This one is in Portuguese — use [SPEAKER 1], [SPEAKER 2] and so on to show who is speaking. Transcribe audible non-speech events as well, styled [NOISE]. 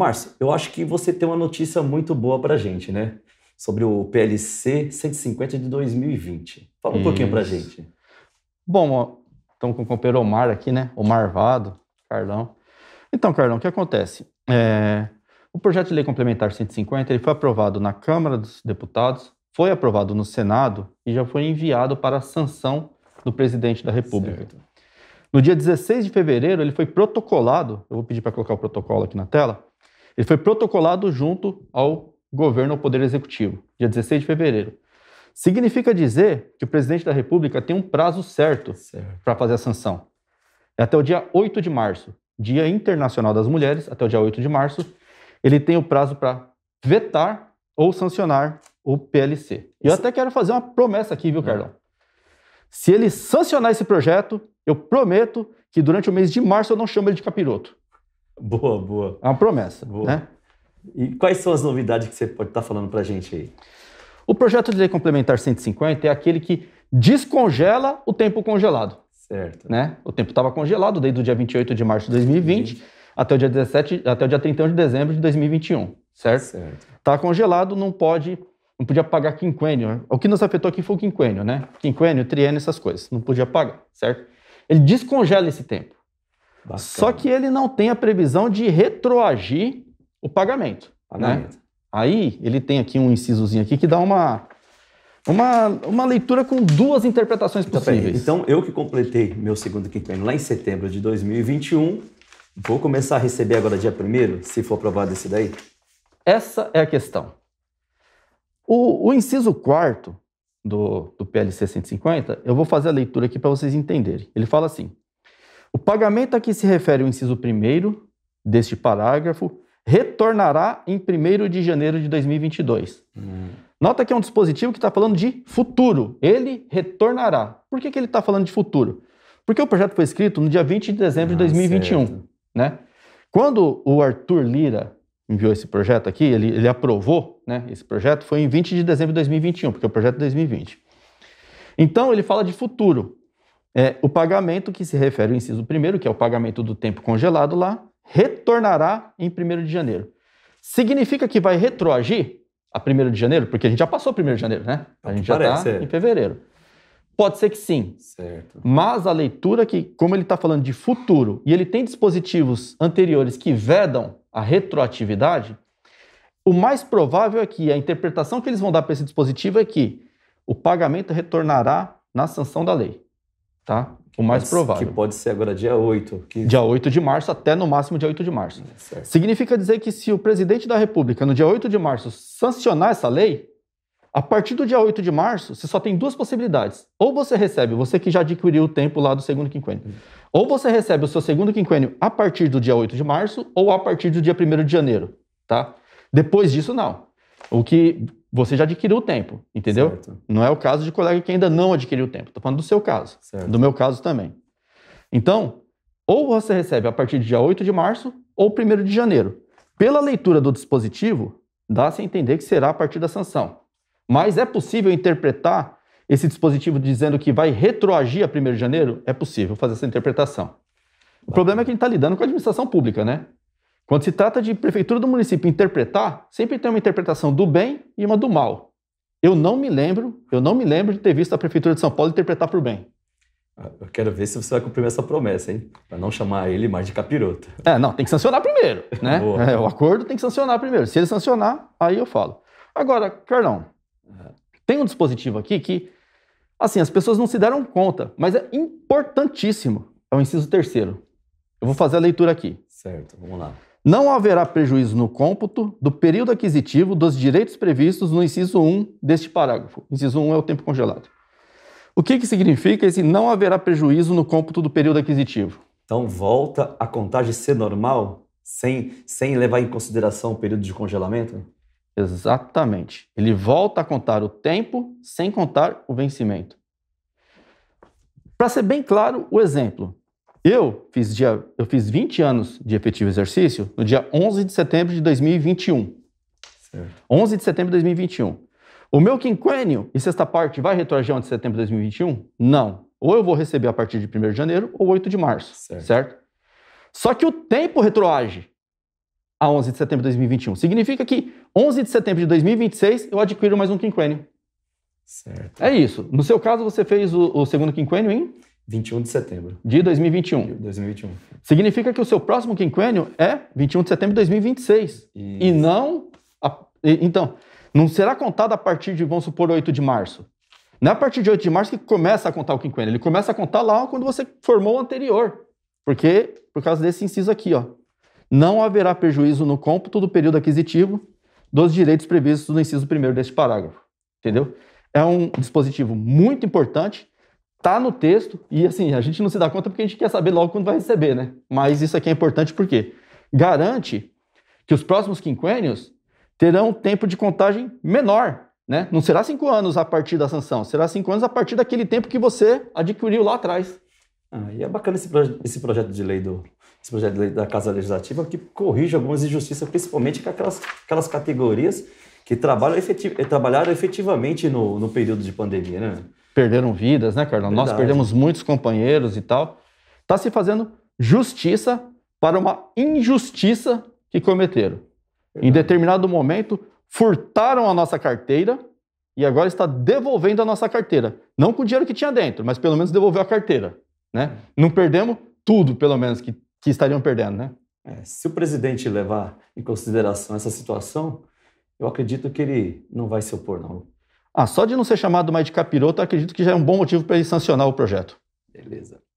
[SPEAKER 1] Márcio, eu acho que você tem uma notícia muito boa para gente, né? Sobre o PLC 150 de 2020. Fala um Isso. pouquinho para gente. Bom, estamos com o companheiro Omar aqui, né? Omar Vado, Carlão. Então, Carlão, o que acontece? É, o projeto de lei complementar 150 ele foi aprovado na Câmara dos Deputados, foi aprovado no Senado e já foi enviado para a sanção do presidente da República. Certo. No dia 16 de fevereiro, ele foi protocolado. Eu vou pedir para colocar o protocolo aqui na tela. Ele foi protocolado junto ao governo, ao Poder Executivo, dia 16 de fevereiro. Significa dizer que o presidente da República tem um prazo certo, certo. para fazer a sanção. É até o dia 8 de março, Dia Internacional das Mulheres, até o dia 8 de março, ele tem o prazo para vetar ou sancionar o PLC. E eu até quero fazer uma promessa aqui, viu, é. Carlão? Se ele sancionar esse projeto, eu prometo que durante o mês de março eu não chamo ele de capiroto. Boa, boa. É uma promessa. Boa. Né? E quais são as novidades que você pode estar tá falando para a gente aí? O projeto de lei complementar 150 é aquele que descongela o tempo congelado. Certo. Né? O tempo estava congelado desde o dia 28 de março de 2020 20. até o dia 17, até o dia 31 de dezembro de 2021, certo? Certo. Tá congelado, não pode, não podia pagar quinquênio. Né? O que nos afetou aqui foi o quinquênio, né? Quinquênio, triênio, essas coisas, não podia pagar, certo? Ele descongela esse tempo. Bacana. Só que ele não tem a previsão de retroagir o pagamento. pagamento. Né? Aí ele tem aqui um incisozinho aqui que dá uma, uma, uma leitura com duas interpretações possíveis. Então, eu que completei meu segundo quinquênio lá em setembro de 2021, vou começar a receber agora dia primeiro, se for aprovado esse daí? Essa é a questão. O, o inciso quarto do, do PLC 150, eu vou fazer a leitura aqui para vocês entenderem. Ele fala assim: o pagamento a que se refere o inciso 1 deste parágrafo retornará em 1 de janeiro de 2022. Hum. Nota que é um dispositivo que está falando de futuro. Ele retornará. Por que, que ele está falando de futuro? Porque o projeto foi escrito no dia 20 de dezembro ah, de 2021. Né? Quando o Arthur Lira enviou esse projeto aqui, ele, ele aprovou né, esse projeto, foi em 20 de dezembro de 2021, porque é o projeto é 2020. Então, ele fala de futuro. É, o pagamento que se refere ao inciso primeiro, que é o pagamento do tempo congelado lá, retornará em 1 de janeiro. Significa que vai retroagir a 1 de janeiro? Porque a gente já passou 1 de janeiro, né? A gente já está é. em fevereiro. Pode ser que sim. Certo. Mas a leitura que, como ele está falando de futuro, e ele tem dispositivos anteriores que vedam a retroatividade, o mais provável é que a interpretação que eles vão dar para esse dispositivo é que o pagamento retornará na sanção da lei tá? O mais provável. Que pode ser agora dia 8. Que... Dia 8 de março, até no máximo dia 8 de março. É Significa dizer que se o presidente da República, no dia 8 de março, sancionar essa lei, a partir do dia 8 de março, você só tem duas possibilidades. Ou você recebe, você que já adquiriu o tempo lá do segundo quinquênio, ou você recebe o seu segundo quinquênio a partir do dia 8 de março ou a partir do dia 1 de janeiro, tá? Depois disso, não. O que você já adquiriu o tempo, entendeu? Certo. Não é o caso de colega que ainda não adquiriu o tempo. Estou falando do seu caso, certo. do meu caso também. Então, ou você recebe a partir do dia 8 de março ou 1 de janeiro. Pela leitura do dispositivo, dá-se a entender que será a partir da sanção. Mas é possível interpretar esse dispositivo dizendo que vai retroagir a 1 de janeiro? É possível fazer essa interpretação. O problema é que a gente está lidando com a administração pública, né? Quando se trata de prefeitura do município interpretar, sempre tem uma interpretação do bem e uma do mal. Eu não me lembro, eu não me lembro de ter visto a prefeitura de São Paulo interpretar por bem. Ah, eu quero ver se você vai cumprir essa promessa, hein? Para não chamar ele mais de capiroto. É, não, tem que sancionar primeiro, [LAUGHS] né? É, o acordo tem que sancionar primeiro. Se ele sancionar, aí eu falo. Agora, Carlão, uhum. tem um dispositivo aqui que, assim, as pessoas não se deram conta, mas é importantíssimo. É o inciso terceiro. Eu vou fazer a leitura aqui. Certo, vamos lá. Não haverá prejuízo no cômputo do período aquisitivo dos direitos previstos no inciso 1 deste parágrafo. Inciso 1 é o tempo congelado. O que, que significa esse não haverá prejuízo no cômputo do período aquisitivo? Então volta a contagem ser normal, sem, sem levar em consideração o período de congelamento? Exatamente. Ele volta a contar o tempo sem contar o vencimento. Para ser bem claro, o exemplo. Eu fiz, dia, eu fiz 20 anos de efetivo exercício no dia 11 de setembro de 2021. Certo. 11 de setembro de 2021. O meu quinquênio e sexta parte vai retroagir antes de setembro de 2021? Não. Ou eu vou receber a partir de 1 de janeiro ou 8 de março, certo? certo? Só que o tempo retroage a 11 de setembro de 2021. Significa que 11 de setembro de 2026 eu adquiro mais um quinquênio. Certo. É isso. No seu caso, você fez o, o segundo quinquênio em? 21 de setembro. De 2021. De 2021. Significa que o seu próximo quinquênio é 21 de setembro de 2026. Isso. E não. A, então, não será contado a partir de, vamos supor, 8 de março. Não é a partir de 8 de março que começa a contar o quinquênio. Ele começa a contar lá quando você formou o anterior. Porque, por causa desse inciso aqui, ó. Não haverá prejuízo no cômputo do período aquisitivo dos direitos previstos no inciso primeiro deste parágrafo. Entendeu? É um dispositivo muito importante tá no texto e assim, a gente não se dá conta porque a gente quer saber logo quando vai receber, né? Mas isso aqui é importante porque garante que os próximos quinquênios terão um tempo de contagem menor, né? Não será cinco anos a partir da sanção, será cinco anos a partir daquele tempo que você adquiriu lá atrás. Ah, e é bacana esse, proje esse projeto de lei do esse projeto de lei da Casa Legislativa que corrige algumas injustiças, principalmente com aquelas, aquelas categorias que trabalham, efetiv eh, trabalharam efetivamente no, no período de pandemia, né? perderam vidas, né, Carlão? Nós perdemos muitos companheiros e tal. Está se fazendo justiça para uma injustiça que cometeram. Verdade. Em determinado momento, furtaram a nossa carteira e agora está devolvendo a nossa carteira. Não com o dinheiro que tinha dentro, mas pelo menos devolveu a carteira. Né? Hum. Não perdemos tudo, pelo menos, que, que estariam perdendo. Né? É, se o presidente levar em consideração essa situação, eu acredito que ele não vai se opor, não. Ah, só de não ser chamado mais de capiroto, acredito que já é um bom motivo para ele sancionar o projeto. Beleza.